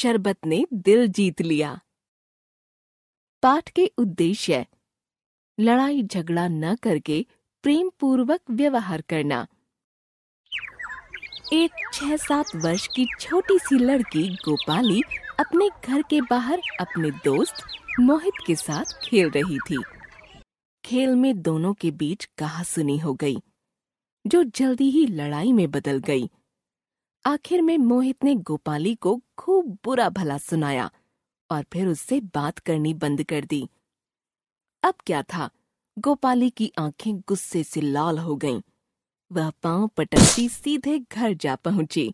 शरबत ने दिल जीत लिया पाठ के उद्देश्य लड़ाई झगड़ा न करके प्रेम पूर्वक व्यवहार करना एक छह सात वर्ष की छोटी सी लड़की गोपाली अपने घर के बाहर अपने दोस्त मोहित के साथ खेल रही थी खेल में दोनों के बीच कहा सुनी हो गई जो जल्दी ही लड़ाई में बदल गई आखिर में मोहित ने गोपाली को खूब बुरा भला सुनाया और फिर उससे बात करनी बंद कर दी अब क्या था गोपाली की आंखें गुस्से से लाल हो गईं। वह पांव पटकती सीधे घर जा पहुंची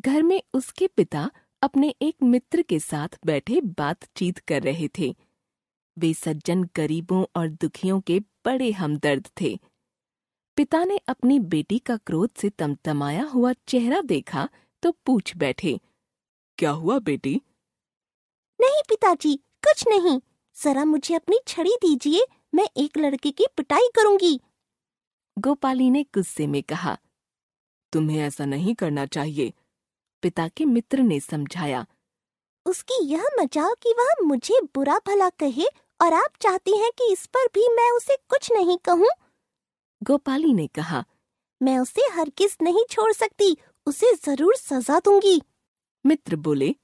घर में उसके पिता अपने एक मित्र के साथ बैठे बातचीत कर रहे थे वे सज्जन गरीबों और दुखियों के बड़े हमदर्द थे पिता ने अपनी बेटी का क्रोध से तमतमाया हुआ चेहरा देखा तो पूछ बैठे क्या हुआ बेटी नहीं पिताजी कुछ नहीं जरा मुझे अपनी छड़ी दीजिए मैं एक लड़के की पिटाई करूंगी गोपाली ने गुस्से में कहा तुम्हें ऐसा नहीं करना चाहिए पिता के मित्र ने समझाया उसकी यह मजाक कि वह मुझे बुरा भला कहे और आप चाहती हैं कि इस पर भी मैं उसे कुछ नहीं कहूँ गोपाली ने कहा मैं उसे हर किस नहीं छोड़ सकती उसे जरूर सजा दूंगी मित्र बोले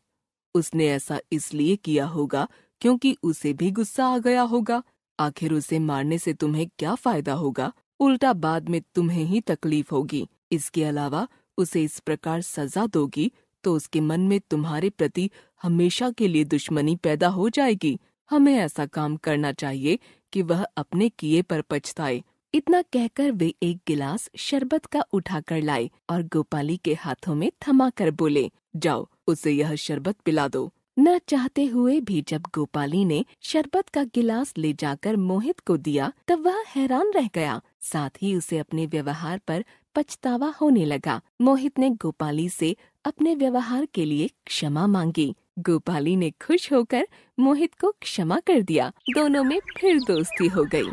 उसने ऐसा इसलिए किया होगा क्योंकि उसे भी गुस्सा आ गया होगा आखिर उसे मारने से तुम्हें क्या फायदा होगा उल्टा बाद में तुम्हें ही तकलीफ होगी इसके अलावा उसे इस प्रकार सजा दोगी तो उसके मन में तुम्हारे प्रति हमेशा के लिए दुश्मनी पैदा हो जाएगी हमें ऐसा काम करना चाहिए कि वह अपने किए पर पछताए इतना कहकर वे एक गिलास शरबत का उठाकर लाए और गोपाली के हाथों में थमा कर बोले जाओ उसे यह शरबत पिला दो न चाहते हुए भी जब गोपाली ने शरबत का गिलास ले जाकर मोहित को दिया तब वह हैरान रह गया साथ ही उसे अपने व्यवहार पर पछतावा होने लगा मोहित ने गोपाली से अपने व्यवहार के लिए क्षमा मांगी गोपाली ने खुश होकर मोहित को क्षमा कर दिया दोनों में फिर दोस्ती हो गई।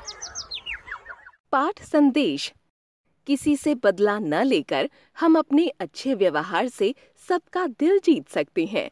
पाठ संदेश किसी से बदला न लेकर हम अपने अच्छे व्यवहार से सबका दिल जीत सकते हैं